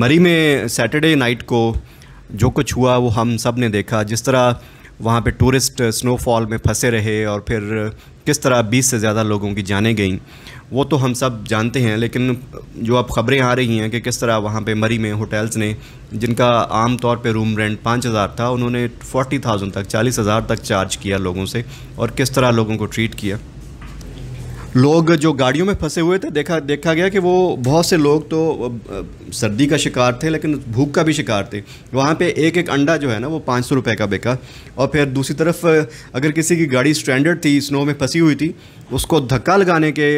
मरी में Saturday night को जो कुछ हुआ वो हम सब ने देखा जिस तरह वहाँ पे टूरिस्ट स्नोफॉल में फंसे रहे और फिर किस तरह 20 से ज़्यादा लोगों की जाने गई वो तो हम सब जानते हैं लेकिन जो अब खबरें आ रही हैं कि किस तरह वहाँ पे मरी में होटल्स ने जिनका आम तौर पे रूम रेंट पाँच हज़ार था उन्होंने 40,000 थाउजेंड तक चालीस हज़ार तक चार्ज किया लोगों से और किस तरह लोगों को ट्रीट किया लोग जो गाड़ियों में फंसे हुए थे देखा देखा गया कि वो बहुत से लोग तो सर्दी का शिकार थे लेकिन भूख का भी शिकार थे वहाँ पे एक एक अंडा जो है ना वो पाँच सौ रुपये का बेका और फिर दूसरी तरफ अगर किसी की गाड़ी स्टैंडर्ड थी स्नो में फंसी हुई थी उसको धक्का लगाने के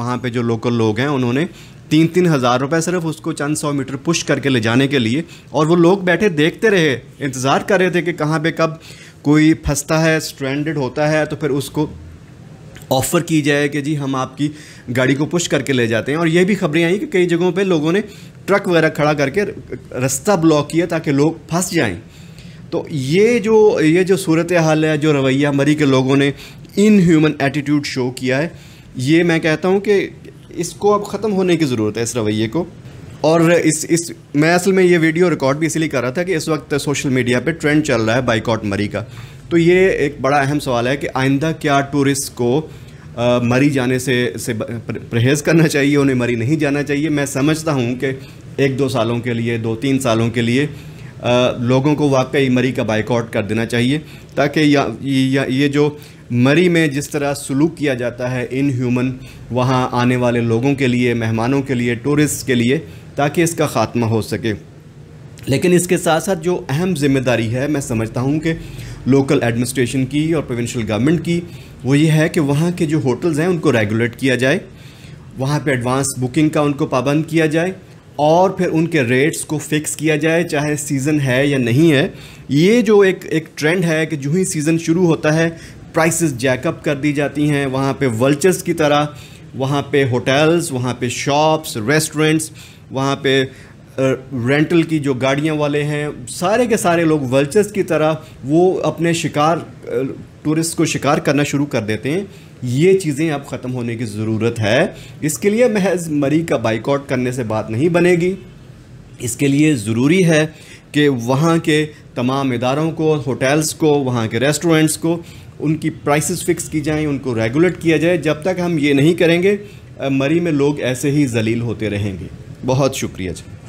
वहाँ पर जो लोकल लोग हैं उन्होंने तीन तीन हज़ार रुपये सिर्फ उसको चंद सौ मीटर पुश करके ले जाने के लिए और वो लोग बैठे देखते रहे इंतज़ार कर रहे थे कि कहाँ पे कब कोई फंसता है स्ट्रैंडेड होता है तो फिर उसको ऑफ़र की जाए कि जी हम आपकी गाड़ी को पुश करके ले जाते हैं और ये भी खबरें आई कि कई जगहों पे लोगों ने ट्रक वगैरह खड़ा करके रास्ता ब्लॉक किया ताकि लोग फंस जाएं तो ये जो ये जो सूरत हाल है जो रवैया मरी के लोगों ने इन ह्यूमन एटीट्यूड शो किया है ये मैं कहता हूँ कि इसको अब ख़त्म होने की ज़रूरत है इस रवैये को और इस इस मैं असल में ये वीडियो रिकॉर्ड भी इसलिए कर रहा था कि इस वक्त सोशल मीडिया पे ट्रेंड चल रहा है बाइकआउट मरी का तो ये एक बड़ा अहम सवाल है कि आइंदा क्या टूरिस्ट को आ, मरी जाने से, से परहेज़ करना चाहिए उन्हें मरी नहीं जाना चाहिए मैं समझता हूँ कि एक दो सालों के लिए दो तीन सालों के लिए आ, लोगों को वाकई मरी का बाइकआउट कर देना चाहिए ताकि या, या ये जो मरी में जिस तरह सलूक किया जाता है इन ह्यूमन वहाँ आने वाले लोगों के लिए मेहमानों के लिए टूरिस्ट के लिए ताकि इसका ख़ात्मा हो सके लेकिन इसके साथ साथ जो अहम जिम्मेदारी है मैं समझता हूँ कि लोकल एडमिनिस्ट्रेशन की और प्रोविंशियल गवर्नमेंट की वो ये है कि वहाँ के जो होटल्स हैं उनको रेगुलेट किया जाए वहाँ पे एडवांस बुकिंग का उनको पाबंद किया जाए और फिर उनके रेट्स को फिक्स किया जाए चाहे सीज़न है या नहीं है ये जो एक एक ट्रेंड है कि जो ही सीज़न शुरू होता है प्राइसेस जैकअप कर दी जाती हैं वहाँ पे वल्चर्स की तरह वहाँ पे होटल्स वहाँ पे शॉप्स रेस्टोरेंट्स वहाँ पे रेंटल की जो गाड़ियाँ वाले हैं सारे के सारे लोग वल्चर्स की तरह वो अपने शिकार टूरिस्ट को शिकार करना शुरू कर देते हैं ये चीज़ें अब ख़त्म होने की ज़रूरत है इसके लिए महज मरी का बाइकआउट करने से बात नहीं बनेगी इसके लिए ज़रूरी है कि वहाँ के तमाम इदारों को होटल्स को वहाँ के रेस्टोरेंट्स को उनकी प्राइसेस फिक्स की जाएं उनको रेगुलेट किया जाए जब तक हम ये नहीं करेंगे मरी में लोग ऐसे ही जलील होते रहेंगे बहुत शुक्रिया जी